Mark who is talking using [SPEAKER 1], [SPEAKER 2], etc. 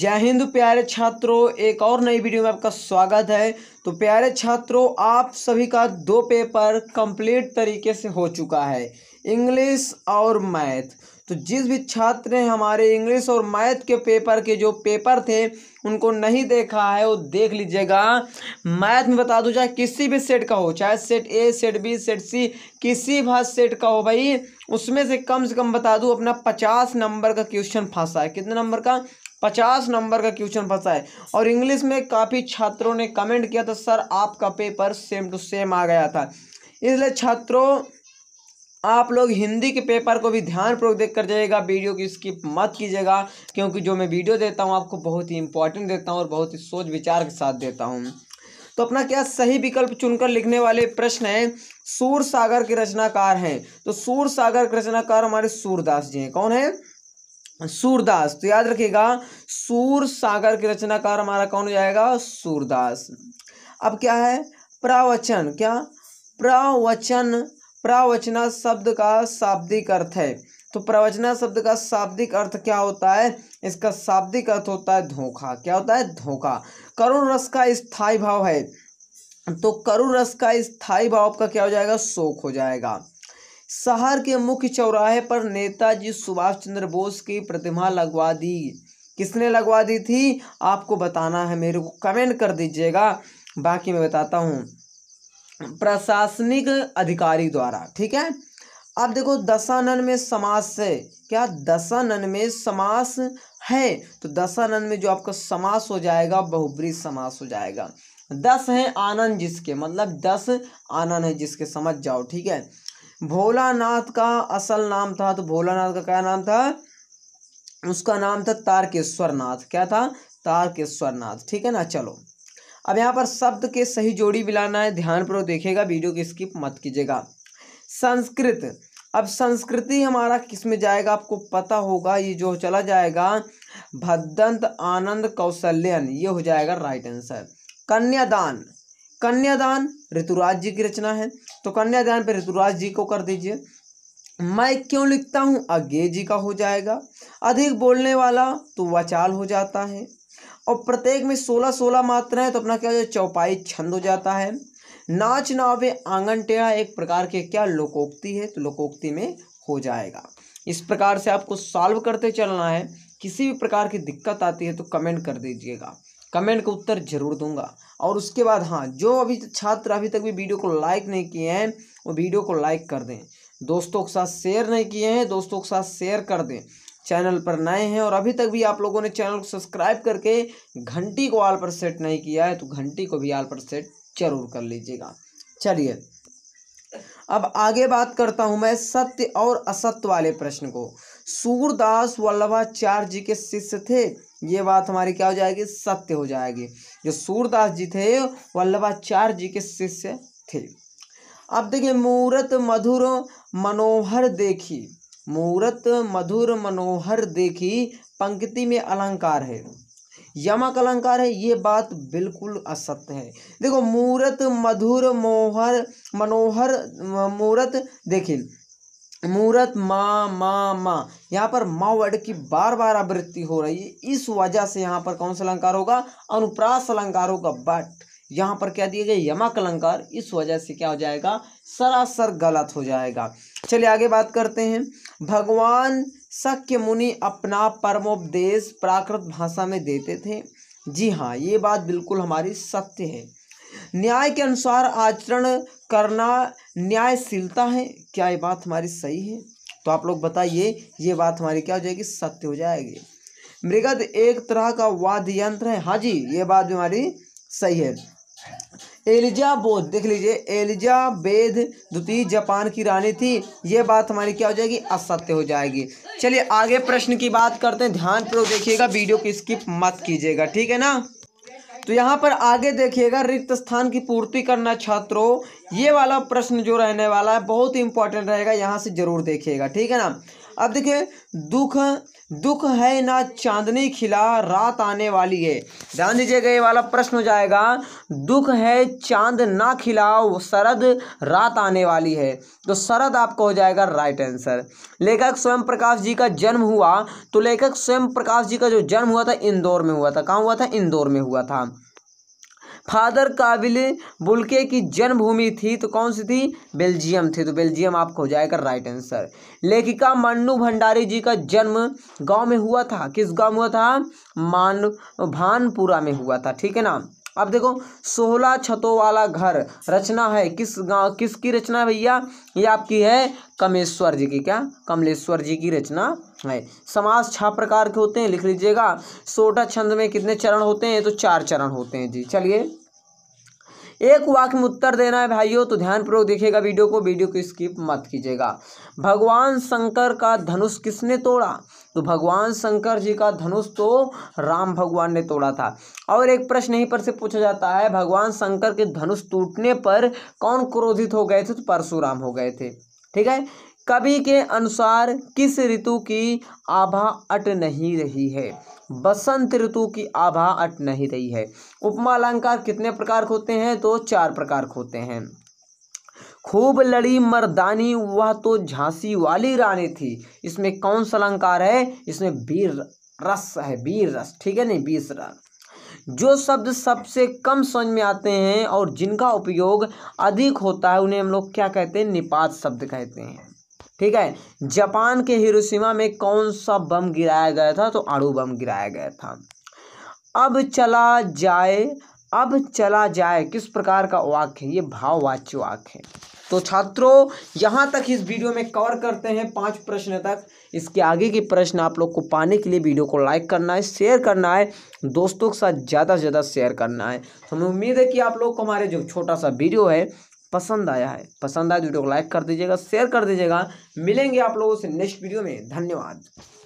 [SPEAKER 1] जय हिंद प्यारे छात्रों एक और नई वीडियो में आपका स्वागत है तो प्यारे छात्रों आप सभी का दो पेपर कंप्लीट तरीके से हो चुका है इंग्लिश और मैथ तो जिस भी छात्र ने हमारे इंग्लिश और मैथ के पेपर के जो पेपर थे उनको नहीं देखा है वो देख लीजिएगा मैथ में बता दूं चाहे किसी भी सेट का हो चाहे set A set B set C किसी भी सेट का हो भाई उसमें से कम से कम बता दूं अपना पचास नंबर का क्वेश्चन फंसा है कितने नंबर का पचास नंबर का क्वेश्चन फंसा है और इंग्लिश में काफ़ी छात्रों ने कमेंट किया था सर आपका पेपर सेम टू सेम आ गया था इसलिए छात्रों आप लोग हिंदी के पेपर को भी ध्यानपूर्वक देख कर जाइएगा वीडियो की स्किप मत कीजिएगा क्योंकि जो मैं वीडियो देता हूँ आपको बहुत ही इंपॉर्टेंट देता हूँ और बहुत ही सोच विचार के साथ देता हूँ तो अपना क्या सही विकल्प चुनकर लिखने वाले प्रश्न है सूर सागर के रचनाकार हैं तो सूर सागर के रचनाकार हमारे सूरदास जी हैं कौन है सूरदास तो याद रखिएगा सूर सागर के रचनाकार हमारा कौन हो जाएगा सूरदास अब क्या है प्रावचन क्या प्रावचन प्रावचना शब्द का शाब्दिक अर्थ है तो प्रवचना शब्द का शाब्दिक अर्थ क्या होता है इसका शाब्दिक अर्थ होता है धोखा क्या होता है धोखा करुण रस का स्थायी भाव है तो करुण रस का स्थायी भाव का क्या हो जाएगा शोक हो जाएगा शहर के मुख्य चौराहे पर नेताजी सुभाष चंद्र बोस की प्रतिमा लगवा दी किसने लगवा दी थी आपको बताना है मेरे को कमेंट कर दीजिएगा बाकी मैं बताता हूँ प्रशासनिक अधिकारी द्वारा ठीक है अब देखो दशानन में समास से क्या दशानन में समास है तो दशानन में जो आपका समास हो जाएगा बहुब्री समास हो जाएगा दस है आनंद जिसके मतलब दस आनंद है जिसके समझ जाओ ठीक है भोलानाथ का असल नाम था तो भोलानाथ का क्या नाम था उसका नाम था तारकेश्वर नाथ क्या था तारकेश्वर नाथ ठीक है ना चलो अब यहाँ पर शब्द के सही जोड़ी मिलाना है ध्यान पर देखेगा वीडियो की स्किप मत कीजिएगा संस्कृत अब संस्कृति हमारा किस में जाएगा आपको पता होगा ये जो चला जाएगा भद्दंत आनंद कौशल्यन ये हो जाएगा राइट आंसर कन्यादान कन्यादान ऋतुराज जी की रचना है तो कन्यादान पर ऋतुराज जी को कर दीजिए मैं क्यों लिखता हूँ अज्ञे जी का हो जाएगा अधिक बोलने वाला तो वचाल हो जाता है और प्रत्येक में सोलह सोलह मात्रा है तो अपना क्या चौपाई छंद हो जाता है नाच नावे आंगन टेढ़ा एक प्रकार के क्या लोकोक्ति है तो लोकोक्ति में हो जाएगा इस प्रकार से आपको सॉल्व करते चलना है किसी भी प्रकार की दिक्कत आती है तो कमेंट कर दीजिएगा कमेंट का उत्तर जरूर दूंगा और उसके बाद हाँ जो अभी छात्र अभी तक भी वीडियो को लाइक नहीं किए हैं वो वीडियो को लाइक कर दें दोस्तों के साथ शेयर नहीं किए हैं दोस्तों के साथ शेयर कर दें चैनल पर नए हैं और अभी तक भी आप लोगों ने चैनल को सब्सक्राइब करके घंटी को आल पर सेट नहीं किया है तो घंटी को भी आल पर सेट जरूर कर लीजिएगा चलिए अब आगे बात करता हूं मैं सत्य और असत्य वाले प्रश्न को सूरदास वल्लभाचार्य जी के शिष्य थे ये बात हमारी क्या हो जाएगी सत्य हो जाएगी जो सूरदास जी थे वल्लभाचार्य जी के शिष्य थे अब देखिए मूर्त मधुर मनोहर देखी मूर्त मधुर मनोहर देखी पंक्ति में अलंकार है यमक अलंकार है ये बात बिल्कुल असत्य है देखो मूर्त मधुर मोहर मनोहर मूर्त देखी मूरत मा मा मा यहाँ पर मा वर्ड की बार बार आवृत्ति हो रही है इस वजह से यहाँ पर कौन सा अलंकार होगा अनुप्रास अलंकार होगा बट यहाँ पर क्या दिया गया यमक अलंकार इस वजह से क्या हो जाएगा सरासर गलत हो जाएगा चलिए आगे बात करते हैं भगवान शक्य मुनि अपना परमोपदेश प्राकृत भाषा में देते थे जी हाँ ये बात बिल्कुल हमारी सत्य है न्याय के अनुसार आचरण करना न्यायशीलता है क्या ये बात हमारी सही है तो आप लोग बताइए ये बात हमारी क्या हो जाएगी सत्य हो जाएगी मृगद एक तरह का वाद्य यंत्र है हाँ जी ये बात भी हमारी सही है एलिजा बोध देख लीजिए एलिजा बेद द्वितीय जापान की रानी थी ये बात हमारी क्या हो जाएगी असत्य हो जाएगी चलिए आगे प्रश्न की बात करते हैं ध्यान पूर्वक देखिएगा वीडियो को स्किप मत कीजिएगा ठीक है ना तो यहाँ पर आगे देखिएगा रिक्त स्थान की पूर्ति करना छात्रों ये वाला प्रश्न जो रहने वाला है बहुत इंपॉर्टेंट रहेगा यहाँ से जरूर देखिएगा ठीक है ना अब देखिए दुख दुख है ना चांदनी खिला रात आने वाली है ध्यान दीजिएगा ये वाला प्रश्न हो जाएगा दुख है चांद ना खिला शरद रात आने वाली है तो शरद आपका हो जाएगा राइट आंसर लेखक स्वयं प्रकाश जी का जन्म हुआ तो लेखक स्वयं प्रकाश जी का जो जन्म हुआ था इंदौर में हुआ था कहाँ हुआ था इंदौर में हुआ था फादर काबिल बुल्के की जन्मभूमि थी तो कौन सी थी बेल्जियम थी तो बेल्जियम आपका हो जाएगा राइट आंसर लेखिका मन्नू भंडारी जी का जन्म गांव में हुआ था किस गांव में हुआ था मान भानपुरा में हुआ था ठीक है ना अब देखो सोलह छतों वाला घर रचना है किस गांव किसकी रचना है भैया ये आपकी है कमेश्वर जी की क्या कमलेश्वर जी की रचना है समास छह प्रकार के होते हैं लिख लीजिएगा सोटा छंद में कितने चरण होते हैं तो चार चरण होते हैं जी चलिए एक वाक्य में उत्तर देना है भाइयों तो ध्यानपूर्वक देखिएगा वीडियो को वीडियो को स्किप मत कीजिएगा भगवान शंकर का धनुष किसने तोड़ा तो भगवान शंकर जी का धनुष तो राम भगवान ने तोड़ा था और एक प्रश्न यहीं पर से पूछा जाता है भगवान शंकर के धनुष टूटने पर कौन क्रोधित हो गए थे तो परशुराम हो गए थे ठीक है कवि के अनुसार किस ऋतु की आभा अट नहीं रही है बसंत ऋतु की आभा अट नहीं रही है उपमा अलंकार कितने प्रकार के होते हैं तो चार प्रकार के होते हैं खूब लड़ी मर्दानी वह तो झांसी वाली रानी थी इसमें कौन सा अलंकार है इसमें वीर रस है वीर रस ठीक है नहीं बीस रस जो शब्द सबसे कम समझ में आते हैं और जिनका उपयोग अधिक होता है उन्हें हम लोग क्या कहते हैं निपात शब्द कहते हैं ठीक है जापान के हिरोशिमा में कौन सा बम गिराया गया था तो आड़ू बम गिराया गया था अब चला जाए अब चला जाए किस प्रकार का वाक्य है ये भाववाच्य वाक्य है तो छात्रों यहाँ तक इस वीडियो में कवर करते हैं पांच प्रश्न तक इसके आगे के प्रश्न आप लोग को पाने के लिए वीडियो को लाइक करना है शेयर करना है दोस्तों के साथ ज़्यादा से ज़्यादा शेयर करना है तो हमें उम्मीद है कि आप लोग को हमारे जो छोटा सा वीडियो है पसंद आया है पसंद आया तो वीडियो को लाइक कर दीजिएगा शेयर कर दीजिएगा मिलेंगे आप लोगों से नेक्स्ट वीडियो में धन्यवाद